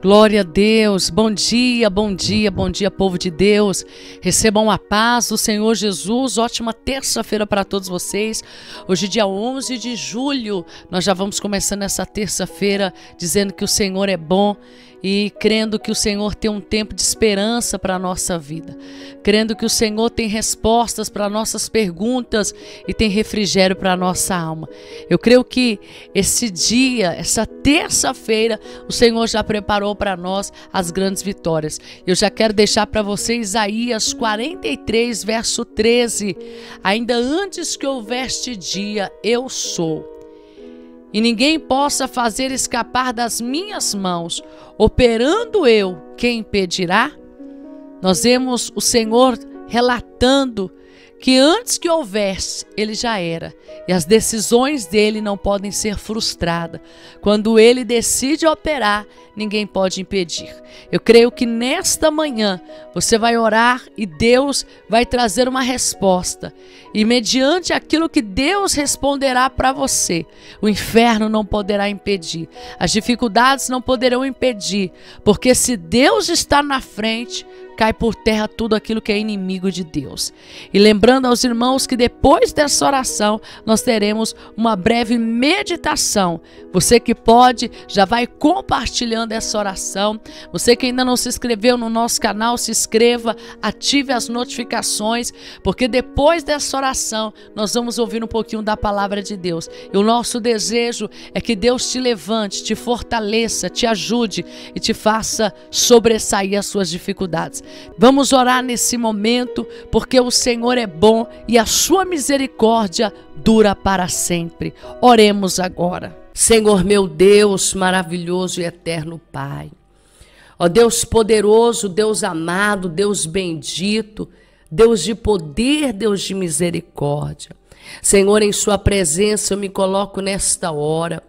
Glória a Deus, bom dia, bom dia, bom dia, povo de Deus. Recebam a paz do Senhor Jesus. Ótima terça-feira para todos vocês. Hoje, dia 11 de julho, nós já vamos começando essa terça-feira dizendo que o Senhor é bom e crendo que o Senhor tem um tempo de esperança para a nossa vida, crendo que o Senhor tem respostas para nossas perguntas e tem refrigério para a nossa alma. Eu creio que esse dia, essa terça-feira, o Senhor já preparou para nós as grandes vitórias. Eu já quero deixar para você Isaías 43, verso 13. Ainda antes que houveste dia, eu sou e ninguém possa fazer escapar das minhas mãos, operando eu, quem impedirá? Nós vemos o Senhor relatando que antes que houvesse, ele já era, e as decisões dele não podem ser frustradas. Quando ele decide operar, ninguém pode impedir. Eu creio que nesta manhã você vai orar e Deus vai trazer uma resposta. E mediante aquilo que Deus responderá para você, o inferno não poderá impedir, as dificuldades não poderão impedir, porque se Deus está na frente, cai por terra tudo aquilo que é inimigo de Deus. E lembrando aos irmãos que depois dessa oração nós teremos uma breve meditação. Você que pode, já vai compartilhando essa oração. Você que ainda não se inscreveu no nosso canal, se inscreva, ative as notificações, porque depois dessa oração nós vamos ouvir um pouquinho da palavra de Deus. E o nosso desejo é que Deus te levante, te fortaleça, te ajude e te faça sobressair as suas dificuldades. Vamos orar nesse momento, porque o Senhor é bom e a sua misericórdia dura para sempre. Oremos agora. Senhor meu Deus, maravilhoso e eterno Pai. Ó Deus poderoso, Deus amado, Deus bendito, Deus de poder, Deus de misericórdia. Senhor, em Sua presença eu me coloco nesta hora.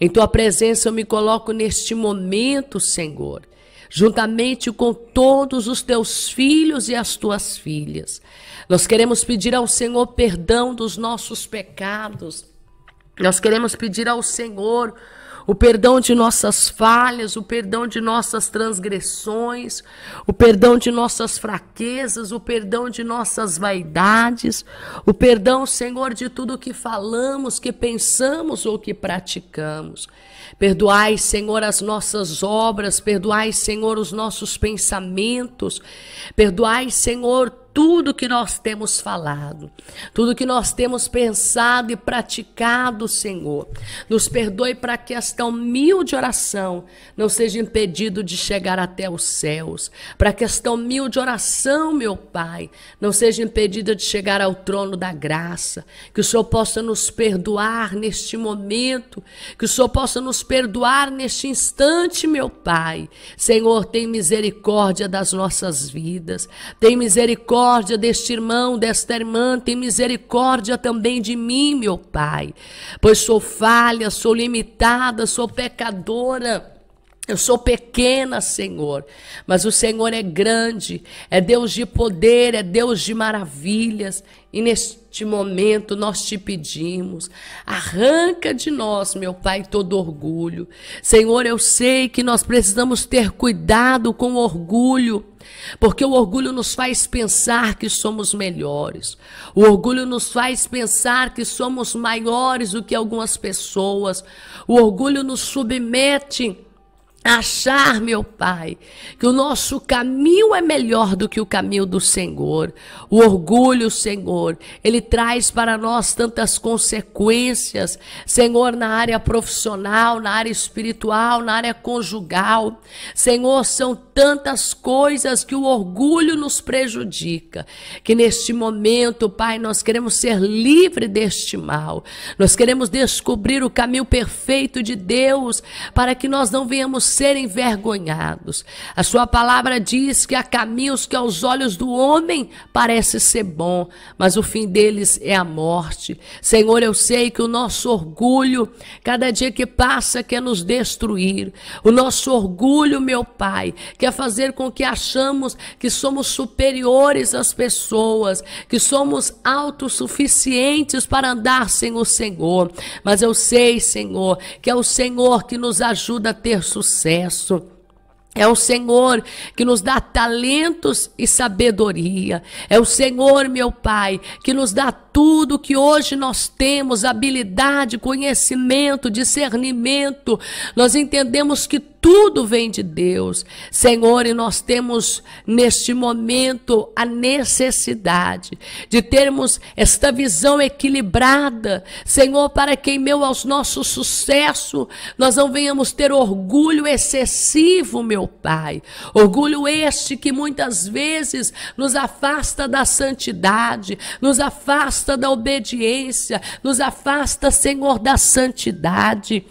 Em tua presença eu me coloco neste momento, Senhor, juntamente com todos os teus filhos e as tuas filhas. Nós queremos pedir ao Senhor perdão dos nossos pecados. Nós queremos pedir ao Senhor o perdão de nossas falhas, o perdão de nossas transgressões, o perdão de nossas fraquezas, o perdão de nossas vaidades, o perdão, Senhor, de tudo que falamos, que pensamos ou que praticamos. Perdoai, Senhor, as nossas obras, perdoai, Senhor, os nossos pensamentos, perdoai, Senhor, tudo que nós temos falado, tudo que nós temos pensado e praticado, Senhor. Nos perdoe para que esta humilde oração não seja impedido de chegar até os céus, para que esta humilde oração, meu Pai, não seja impedida de chegar ao trono da graça, que o Senhor possa nos perdoar neste momento, que o Senhor possa nos perdoar neste instante, meu Pai. Senhor, tem misericórdia das nossas vidas, tem misericórdia misericórdia deste irmão, desta irmã, tem misericórdia também de mim, meu Pai, pois sou falha, sou limitada, sou pecadora. Eu sou pequena, Senhor, mas o Senhor é grande, é Deus de poder, é Deus de maravilhas, e neste momento nós te pedimos, arranca de nós, meu Pai, todo orgulho. Senhor, eu sei que nós precisamos ter cuidado com o orgulho, porque o orgulho nos faz pensar que somos melhores. O orgulho nos faz pensar que somos maiores do que algumas pessoas. O orgulho nos submete achar, meu Pai, que o nosso caminho é melhor do que o caminho do Senhor. O orgulho, Senhor, ele traz para nós tantas consequências, Senhor, na área profissional, na área espiritual, na área conjugal. Senhor, são tantas coisas que o orgulho nos prejudica. Que neste momento, Pai, nós queremos ser livre deste mal. Nós queremos descobrir o caminho perfeito de Deus para que nós não venhamos ser envergonhados. A sua palavra diz que há caminhos que aos olhos do homem parece ser bom, mas o fim deles é a morte. Senhor, eu sei que o nosso orgulho, cada dia que passa, quer nos destruir. O nosso orgulho, meu Pai, quer quer fazer com que achamos que somos superiores às pessoas, que somos autossuficientes para andar sem o Senhor. Mas eu sei, Senhor, que é o Senhor que nos ajuda a ter sucesso. É o Senhor que nos dá talentos e sabedoria. É o Senhor, meu Pai, que nos dá tudo que hoje nós temos, habilidade, conhecimento, discernimento, nós entendemos que tudo vem de Deus. Senhor, e nós temos neste momento a necessidade de termos esta visão equilibrada, Senhor, para que em meu aos nosso sucesso nós não venhamos ter orgulho excessivo, meu Pai. Orgulho este que muitas vezes nos afasta da santidade, nos afasta afasta da obediência, nos afasta, Senhor, da santidade.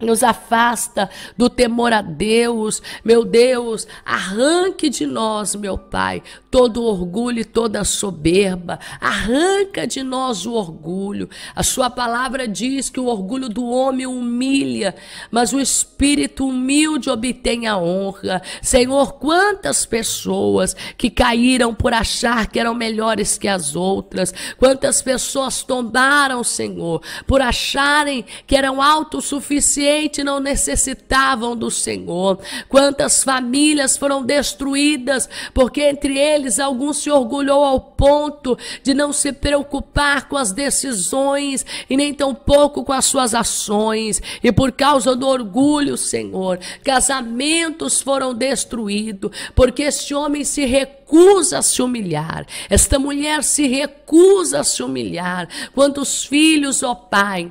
Nos afasta do temor a Deus, meu Deus, arranque de nós, meu Pai, todo orgulho e toda soberba, arranca de nós o orgulho. A Sua palavra diz que o orgulho do homem humilha, mas o espírito humilde obtém a honra. Senhor, quantas pessoas que caíram por achar que eram melhores que as outras, quantas pessoas tombaram, Senhor, por acharem que eram autossuficientes não necessitavam do Senhor. Quantas famílias foram destruídas, porque entre eles alguns se orgulhou ao ponto de não se preocupar com as decisões e nem tampouco com as suas ações. E por causa do orgulho, Senhor, casamentos foram destruídos, porque este homem se recusa a se humilhar, esta mulher se recusa a se humilhar. Quantos filhos, ó Pai,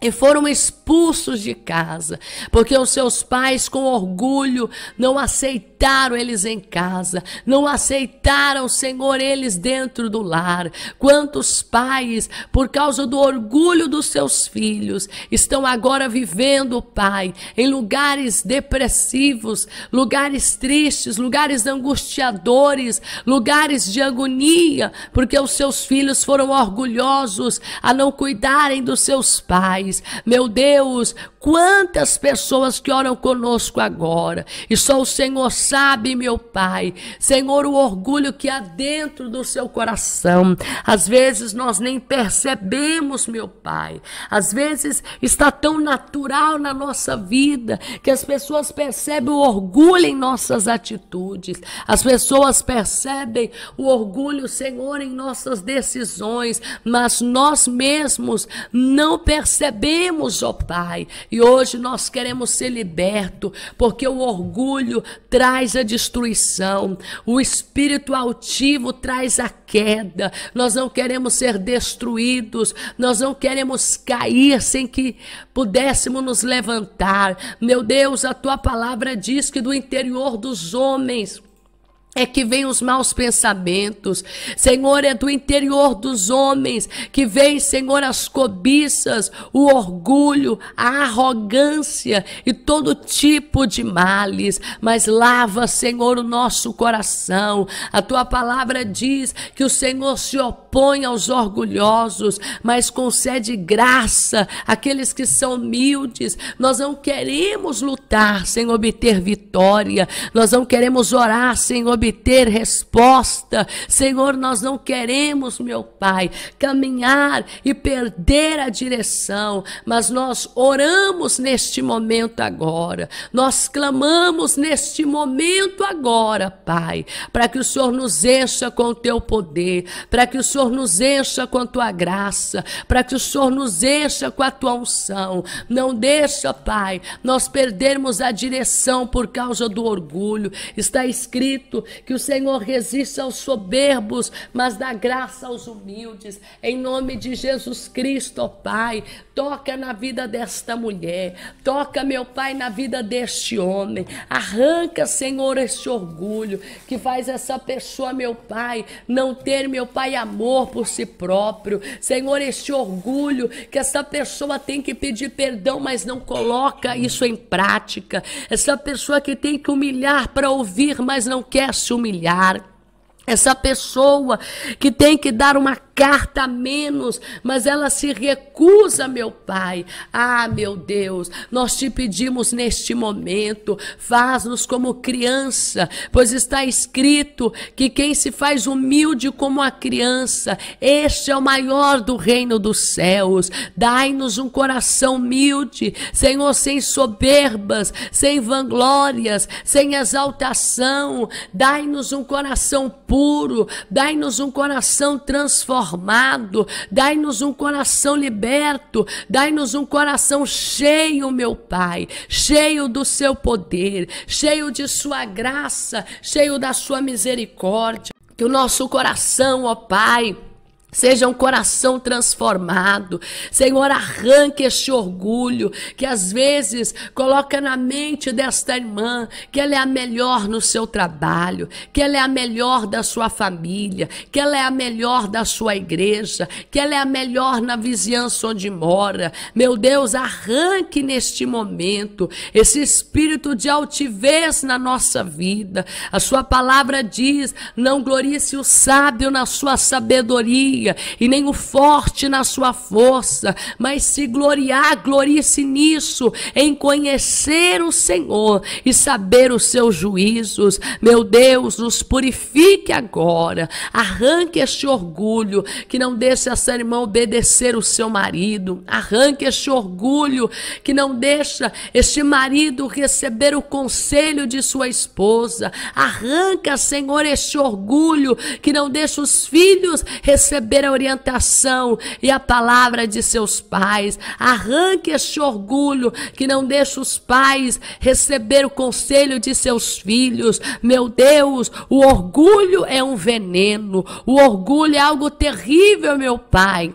e foram expulsos de casa, porque os seus pais, com orgulho, não aceitaram eles em casa, não aceitaram, Senhor, eles dentro do lar. Quantos pais, por causa do orgulho dos seus filhos, estão agora vivendo, Pai, em lugares depressivos, lugares tristes, lugares angustiadores, lugares de agonia, porque os seus filhos foram orgulhosos a não cuidarem dos seus pais meu Deus, quantas pessoas que oram conosco agora. E só o Senhor sabe, meu Pai. Senhor, o orgulho que há dentro do seu coração. Às vezes nós nem percebemos, meu Pai. Às vezes está tão natural na nossa vida que as pessoas percebem o orgulho em nossas atitudes. As pessoas percebem o orgulho, Senhor, em nossas decisões, mas nós mesmos não percebemos recebemos, ó Pai, e hoje nós queremos ser libertos, porque o orgulho traz a destruição, o espírito altivo traz a queda. Nós não queremos ser destruídos, nós não queremos cair sem que pudéssemos nos levantar. Meu Deus, a tua palavra diz que do interior dos homens é que vem os maus pensamentos. Senhor, é do interior dos homens que vem, Senhor, as cobiças, o orgulho, a arrogância e todo tipo de males. Mas lava, Senhor, o nosso coração. A tua palavra diz que o Senhor se opõe aos orgulhosos, mas concede graça àqueles que são humildes. Nós não queremos lutar sem obter vitória. Nós não queremos orar sem obter obter resposta. Senhor, nós não queremos, meu Pai, caminhar e perder a direção, mas nós oramos neste momento agora, nós clamamos neste momento agora, Pai, para que o Senhor nos encha com o teu poder, para que o Senhor nos encha com a tua graça, para que o Senhor nos encha com a tua unção. Não deixa, Pai, nós perdermos a direção por causa do orgulho. Está escrito que o Senhor resista aos soberbos, mas dá graça aos humildes. Em nome de Jesus Cristo, ó Pai, toca na vida desta mulher, toca, meu Pai, na vida deste homem. Arranca, Senhor, este orgulho que faz essa pessoa, meu Pai, não ter, meu Pai, amor por si próprio. Senhor, este orgulho que essa pessoa tem que pedir perdão, mas não coloca isso em prática. Essa pessoa que tem que humilhar para ouvir, mas não quer se humilhar, essa pessoa que tem que dar uma carta menos, mas ela se recusa, meu Pai. Ah, meu Deus, nós te pedimos neste momento, faz-nos como criança, pois está escrito que quem se faz humilde como a criança, este é o maior do reino dos céus. Dai-nos um coração humilde, Senhor, sem soberbas, sem vanglórias, sem exaltação. Dai-nos um coração puro, dai-nos um coração transformado transformado, dai-nos um coração liberto, dai-nos um coração cheio, meu Pai, cheio do seu poder, cheio de sua graça, cheio da sua misericórdia. Que o nosso coração, ó Pai, Seja um coração transformado. Senhor, arranque este orgulho que às vezes coloca na mente desta irmã que ela é a melhor no seu trabalho, que ela é a melhor da sua família, que ela é a melhor da sua igreja, que ela é a melhor na vizinhança onde mora. Meu Deus, arranque neste momento esse espírito de altivez na nossa vida. A sua palavra diz: não glorice o sábio na sua sabedoria e nem o forte na sua força, mas se gloriar, glorie-se nisso, em conhecer o Senhor e saber os seus juízos. Meu Deus, nos purifique agora, arranque este orgulho que não deixa essa irmã obedecer o seu marido, arranque este orgulho que não deixa este marido receber o conselho de sua esposa, arranca, Senhor, este orgulho que não deixa os filhos receber receber a orientação e a palavra de seus pais. Arranque este orgulho que não deixa os pais receber o conselho de seus filhos. Meu Deus, o orgulho é um veneno. O orgulho é algo terrível, meu Pai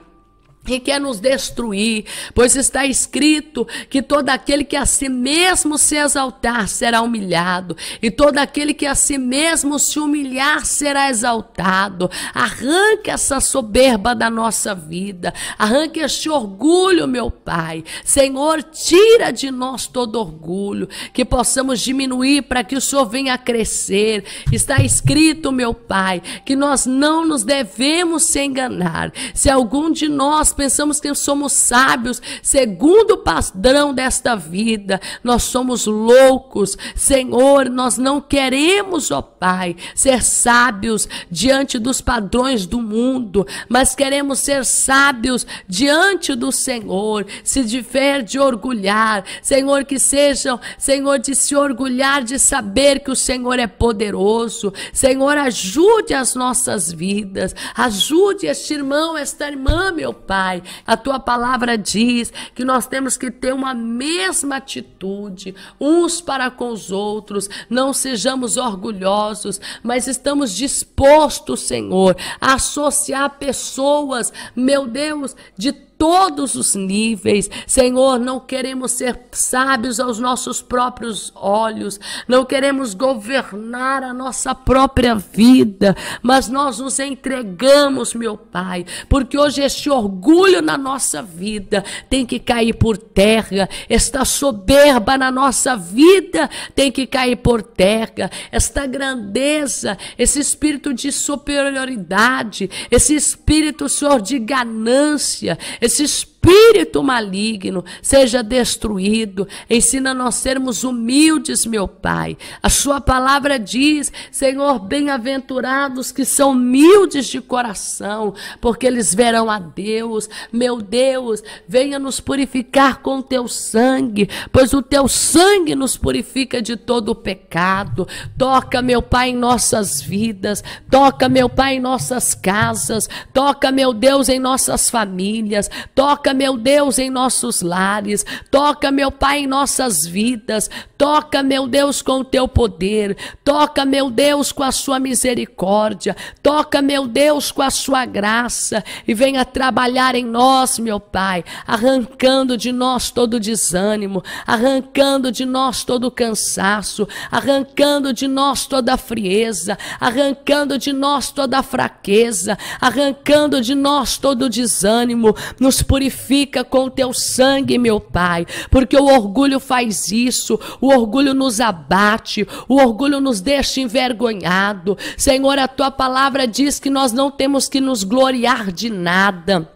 e quer nos destruir, pois está escrito que todo aquele que a si mesmo se exaltar será humilhado, e todo aquele que a si mesmo se humilhar será exaltado. Arranque essa soberba da nossa vida, arranque este orgulho, meu Pai. Senhor, tira de nós todo orgulho, que possamos diminuir para que o Senhor venha a crescer. Está escrito, meu Pai, que nós não nos devemos se enganar. Se algum de nós pensamos que somos sábios segundo o padrão desta vida. Nós somos loucos. Senhor, nós não queremos, ó Pai, ser sábios diante dos padrões do mundo, mas queremos ser sábios diante do Senhor. Se tiver de orgulhar, Senhor, que sejam, Senhor, de se orgulhar de saber que o Senhor é poderoso. Senhor, ajude as nossas vidas. Ajude este irmão, esta irmã, meu Pai Pai. A tua palavra diz que nós temos que ter uma mesma atitude uns para com os outros, não sejamos orgulhosos, mas estamos dispostos, Senhor, a associar pessoas, meu Deus, de todos os níveis. Senhor, não queremos ser sábios aos nossos próprios olhos, não queremos governar a nossa própria vida, mas nós nos entregamos, meu Pai, porque hoje este orgulho na nossa vida tem que cair por terra, esta soberba na nossa vida tem que cair por terra, esta grandeza, esse espírito de superioridade, esse espírito, Senhor, de ganância, esse esses espírito maligno seja destruído. Ensina a nós sermos humildes, meu Pai. A Sua palavra diz, Senhor, bem-aventurados que são humildes de coração, porque eles verão a Deus. Meu Deus, venha nos purificar com teu sangue, pois o teu sangue nos purifica de todo o pecado. Toca, meu Pai, em nossas vidas, toca, meu Pai, em nossas casas, toca, meu Deus, em nossas famílias, toca Toca, meu Deus, em nossos lares. Toca, meu Pai, em nossas vidas. Toca, meu Deus, com o teu poder. Toca, meu Deus, com a sua misericórdia. Toca, meu Deus, com a sua graça. E venha trabalhar em nós, meu Pai, arrancando de nós todo desânimo, arrancando de nós todo cansaço, arrancando de nós toda frieza, arrancando de nós toda fraqueza, arrancando de nós todo desânimo. Nos purificando Purifica com o teu sangue, meu Pai, porque o orgulho faz isso, o orgulho nos abate, o orgulho nos deixa envergonhado. Senhor, a tua palavra diz que nós não temos que nos gloriar de nada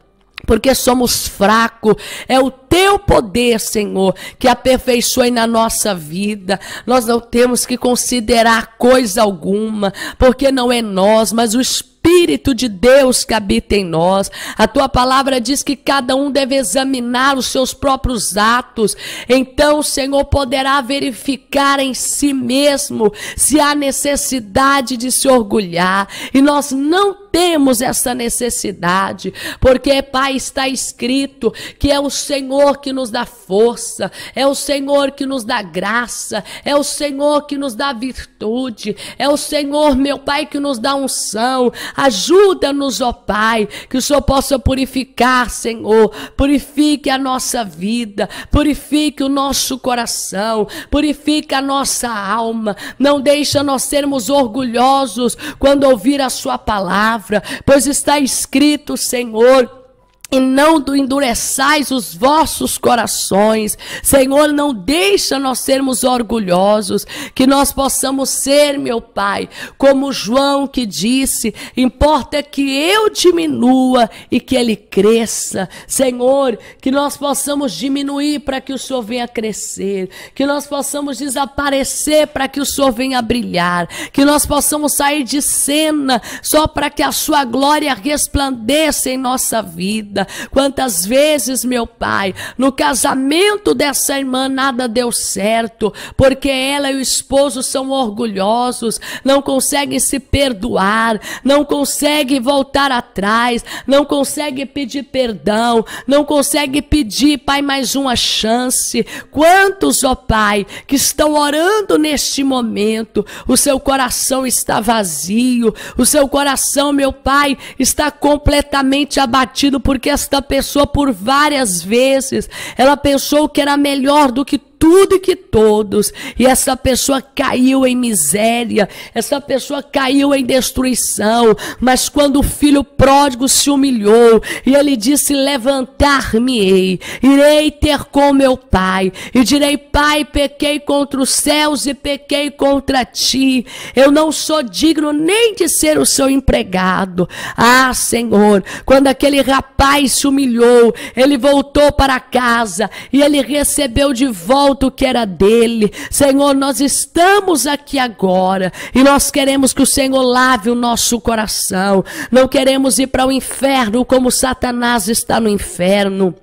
porque somos fracos. É o teu poder, Senhor, que aperfeiçoe na nossa vida. Nós não temos que considerar coisa alguma, porque não é nós, mas o Espírito Espírito de Deus que habita em nós. A tua palavra diz que cada um deve examinar os seus próprios atos. Então o Senhor poderá verificar em si mesmo se há necessidade de se orgulhar. E nós não temos essa necessidade, porque, Pai, está escrito que é o Senhor que nos dá força, é o Senhor que nos dá graça, é o Senhor que nos dá virtude, é o Senhor, meu Pai, que nos dá unção. Ajuda-nos, ó Pai, que o Senhor possa purificar, Senhor, purifique a nossa vida, purifique o nosso coração, purifique a nossa alma, não deixa nós sermos orgulhosos quando ouvir a Sua palavra palavra, pois está escrito, Senhor, e não do endureçais os vossos corações. Senhor, não deixa nós sermos orgulhosos, que nós possamos ser, meu Pai, como João que disse, importa que eu diminua e que ele cresça. Senhor, que nós possamos diminuir para que o Senhor venha crescer, que nós possamos desaparecer para que o Senhor venha brilhar, que nós possamos sair de cena só para que a sua glória resplandeça em nossa vida vida. Quantas vezes, meu Pai, no casamento dessa irmã nada deu certo, porque ela e o esposo são orgulhosos, não conseguem se perdoar, não conseguem voltar atrás, não conseguem pedir perdão, não conseguem pedir, Pai, mais uma chance. Quantos, ó Pai, que estão orando neste momento, o seu coração está vazio, o seu coração, meu Pai, está completamente abatido porque porque esta pessoa, por várias vezes, ela pensou que era melhor do que tudo e que todos, e essa pessoa caiu em miséria, essa pessoa caiu em destruição, mas quando o filho pródigo se humilhou e ele disse: Levantar-me-ei, irei ter com meu pai, e direi: Pai, pequei contra os céus e pequei contra ti, eu não sou digno nem de ser o seu empregado. Ah, Senhor, quando aquele rapaz se humilhou, ele voltou para casa e ele recebeu de volta tudo que era dele. Senhor, nós estamos aqui agora e nós queremos que o Senhor lave o nosso coração. Não queremos ir para o inferno como Satanás está no inferno.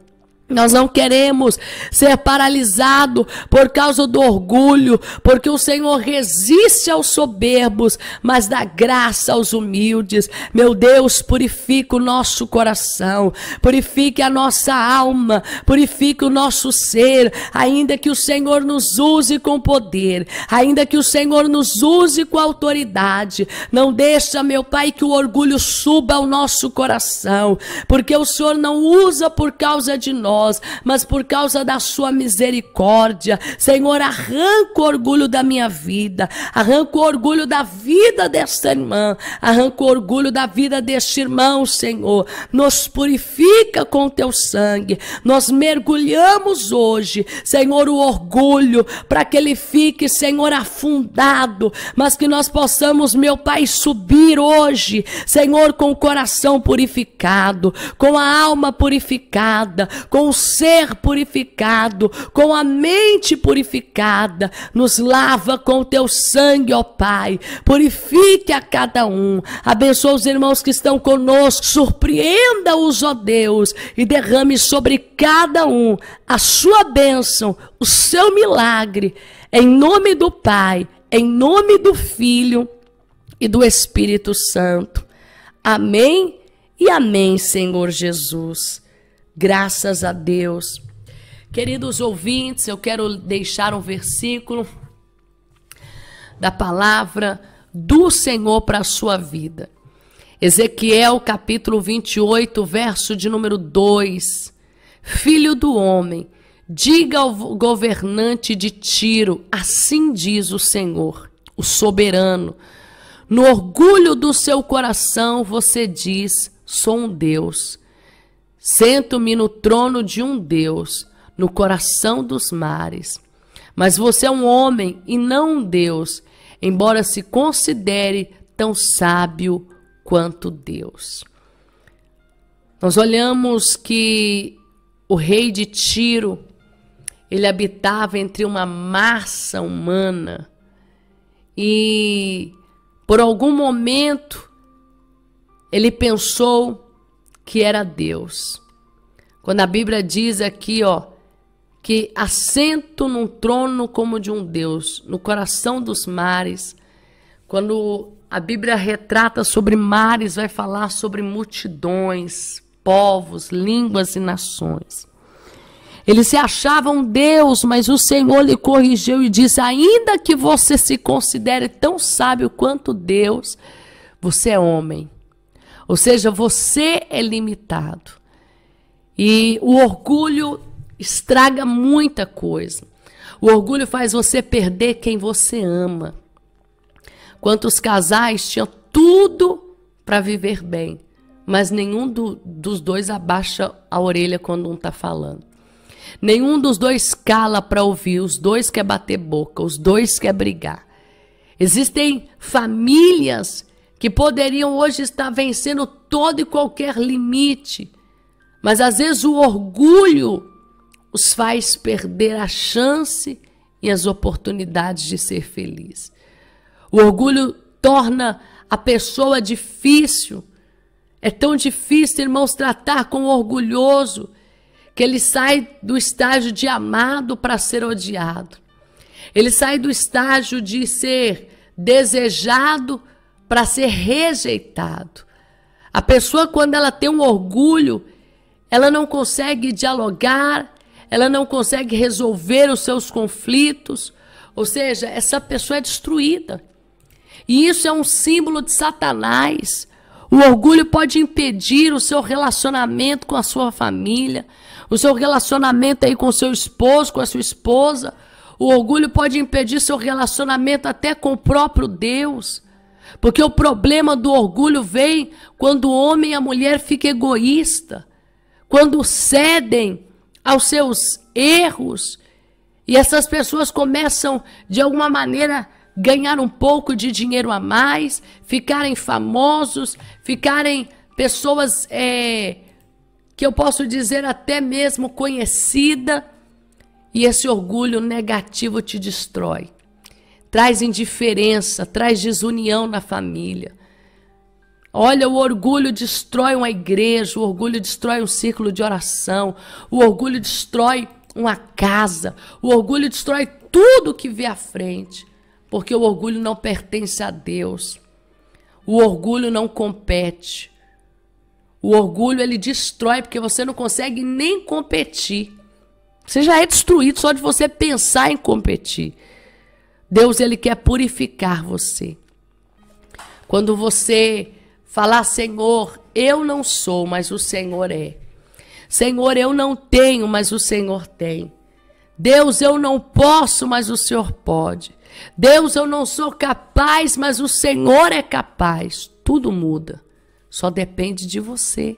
Nós não queremos ser paralisado por causa do orgulho, porque o Senhor resiste aos soberbos, mas dá graça aos humildes. Meu Deus, purifica o nosso coração, purifique a nossa alma, purifique o nosso ser, ainda que o Senhor nos use com poder, ainda que o Senhor nos use com autoridade. Não deixa, meu Pai, que o orgulho suba ao nosso coração, porque o Senhor não usa por causa de nós nós, mas por causa da sua misericórdia. Senhor, arranca o orgulho da minha vida, arranca o orgulho da vida desta irmã, arranca o orgulho da vida deste irmão, Senhor. Nos purifica com teu sangue. Nós mergulhamos hoje, Senhor, o orgulho para que ele fique, Senhor, afundado, mas que nós possamos, meu Pai, subir hoje, Senhor, com o coração purificado, com a alma purificada, com o o ser purificado, com a mente purificada, nos lava com o teu sangue, ó Pai. Purifique a cada um, abençoa os irmãos que estão conosco, surpreenda-os, ó Deus, e derrame sobre cada um a sua bênção, o seu milagre, em nome do Pai, em nome do Filho e do Espírito Santo. Amém e amém, Senhor Jesus. Graças a Deus. Queridos ouvintes, eu quero deixar um versículo da palavra do Senhor para a sua vida. Ezequiel capítulo 28, verso de número 2. Filho do homem, diga ao governante de Tiro, assim diz o Senhor, o soberano. No orgulho do seu coração você diz: sou um Deus Sento-me no trono de um Deus, no coração dos mares. Mas você é um homem e não um Deus, embora se considere tão sábio quanto Deus. Nós olhamos que o rei de Tiro, ele habitava entre uma massa humana e por algum momento ele pensou que era Deus. Quando a Bíblia diz aqui, ó, que assento num trono como de um Deus, no coração dos mares. Quando a Bíblia retrata sobre mares, vai falar sobre multidões, povos, línguas e nações. Eles se achavam Deus, mas o Senhor lhe corrigiu e disse: Ainda que você se considere tão sábio quanto Deus, você é homem. Ou seja, você é limitado. E o orgulho estraga muita coisa. O orgulho faz você perder quem você ama. Quantos casais tinham tudo para viver bem, mas nenhum do, dos dois abaixa a orelha quando um está falando. Nenhum dos dois cala para ouvir, os dois quer bater boca, os dois quer brigar. Existem famílias que poderiam hoje estar vencendo todo e qualquer limite, mas às vezes o orgulho os faz perder a chance e as oportunidades de ser feliz. O orgulho torna a pessoa difícil. É tão difícil, irmãos, tratar com o orgulhoso que ele sai do estágio de amado para ser odiado. Ele sai do estágio de ser desejado para ser rejeitado. A pessoa, quando ela tem um orgulho, ela não consegue dialogar, ela não consegue resolver os seus conflitos, ou seja, essa pessoa é destruída. E isso é um símbolo de Satanás. O orgulho pode impedir o seu relacionamento com a sua família, o seu relacionamento aí com seu esposo, com a sua esposa. O orgulho pode impedir seu relacionamento até com o próprio Deus. Porque o problema do orgulho vem quando o homem e a mulher ficam egoísta, quando cedem aos seus erros e essas pessoas começam de alguma maneira ganhar um pouco de dinheiro a mais, ficarem famosos, ficarem pessoas é, que eu posso dizer até mesmo conhecida e esse orgulho negativo te destrói traz indiferença, traz desunião na família. Olha, o orgulho destrói uma igreja, o orgulho destrói um círculo de oração, o orgulho destrói uma casa, o orgulho destrói tudo que vê à frente, porque o orgulho não pertence a Deus. O orgulho não compete. O orgulho ele destrói porque você não consegue nem competir. Você já é destruído só de você pensar em competir. Deus ele quer purificar você. Quando você falar, Senhor, eu não sou, mas o Senhor é. Senhor, eu não tenho, mas o Senhor tem. Deus, eu não posso, mas o Senhor pode. Deus, eu não sou capaz, mas o Senhor é capaz. Tudo muda. Só depende de você.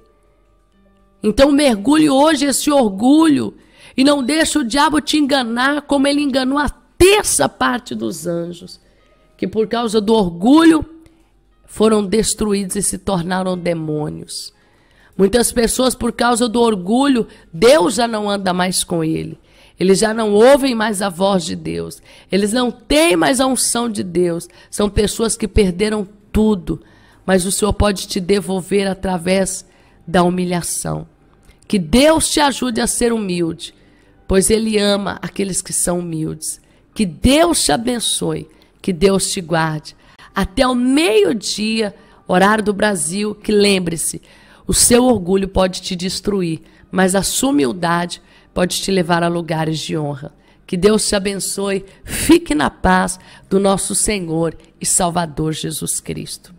Então mergulhe hoje esse orgulho e não deixe o diabo te enganar como ele enganou a terça parte dos anjos, que por causa do orgulho foram destruídos e se tornaram demônios. Muitas pessoas, por causa do orgulho, Deus já não anda mais com ele. Eles já não ouvem mais a voz de Deus. Eles não têm mais a unção de Deus. São pessoas que perderam tudo. Mas o Senhor pode te devolver através da humilhação. Que Deus te ajude a ser humilde, pois Ele ama aqueles que são humildes. Que Deus te abençoe, que Deus te guarde. Até o meio-dia, horário do Brasil, que lembre-se, o seu orgulho pode te destruir, mas a sua humildade pode te levar a lugares de honra. Que Deus te abençoe, fique na paz do nosso Senhor e Salvador Jesus Cristo.